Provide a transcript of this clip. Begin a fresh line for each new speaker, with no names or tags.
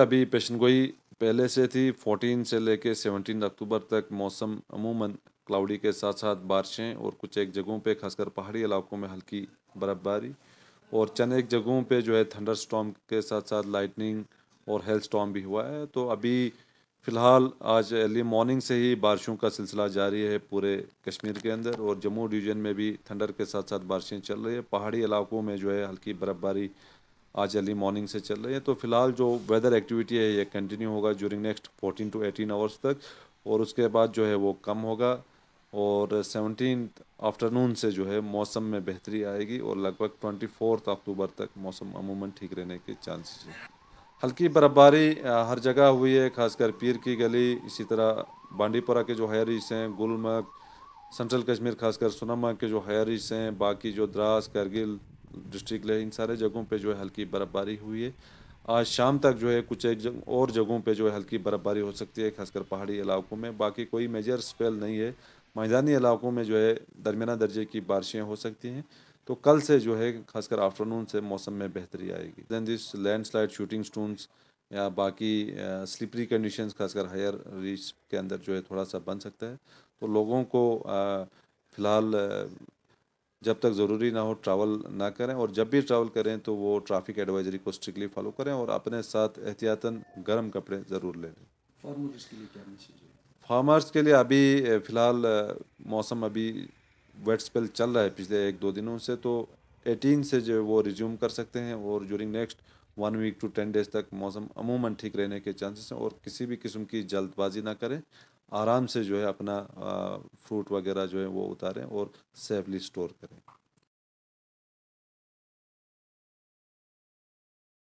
अभी पेशन गोई पहले से थी 14 से लेके 17 अक्टूबर तक मौसम अमूमन क्लाउडी के साथ साथ बारिशें और कुछ एक जगहों पे खासकर पहाड़ी इलाकों में हल्की बर्फ़बारी और चंद एक जगहों पे जो है थंडर स्टॉम के साथ साथ लाइटनिंग और हेल स्टॉम भी हुआ है तो अभी फ़िलहाल आज अर्ली मॉर्निंग से ही बारिशों का सिलसिला जारी है पूरे कश्मीर के अंदर और जम्मू डिवीज़न में भी थंडर के साथ साथ बारिशें चल रही है पहाड़ी इलाकों में जो है हल्की बर्फ़बारी आज अर्ली मॉर्निंग से चल रही है तो फिलहाल जो वेदर एक्टिविटी है ये कंटिन्यू होगा ज्यूरिंग नेक्स्ट 14 टू 18 आवर्स तक और उसके बाद जो है वो कम होगा और सेवनटीन आफ्टरनून से जो है मौसम में बेहतरी आएगी और लगभग ट्वेंटी फोर्थ अक्टूबर तक मौसम अमूमन ठीक रहने के चांसेस हैं हल्की बर्फबारी हर जगह हुई है खासकर पीर की गली इसी तरह बांडीपोरा के जो हायर हैं गुलमर्ग सेंट्रल कश्मीर खासकर सोनामर्ग के जो हायर हैं बाकी जो द्रास करगिल डिस्ट्रिक्ट इन सारे जगहों पे जो है हल्की बर्फबारी हुई है आज शाम तक जो है कुछ एक जग, और जगहों पे जो है हल्की बर्फबारी हो सकती है खासकर पहाड़ी इलाकों में बाकी कोई मेजर स्पेल नहीं है मैदानी इलाकों में जो है दरमिया दर्जे की बारिशें हो सकती हैं तो कल से जो है खासकर आफ्टरनून से मौसम में बेहतरी आएगी then this landslide shooting stones या बाकी स्लिपरी कंडीशंस खासकर हायर रीच के अंदर जो है थोड़ा सा बन सकता है तो लोगों को फ़िलहाल जब तक ज़रूरी ना हो ट्रैवल ना करें और जब भी ट्रैवल करें तो वो ट्रैफिक एडवाइजरी को स्ट्रिक्टली फॉलो करें और अपने साथ एहतियातन गर्म कपड़े ज़रूर ले लें
फार्मर्स के लिए क्या
फार्मर्स के लिए अभी फ़िलहाल मौसम अभी वेट स्पेल चल रहा है पिछले एक दो दिनों से तो एटीन से जो वो रिज्यूम कर सकते हैं और during next one week to ten days तक मौसम अमूमन ठीक रहने के चांसेस हैं और किसी भी किस्म की जल्दबाजी ना करें आराम से जो है अपना
फ्रूट वगैरह जो है वो उतारें और सेफली स्टोर करें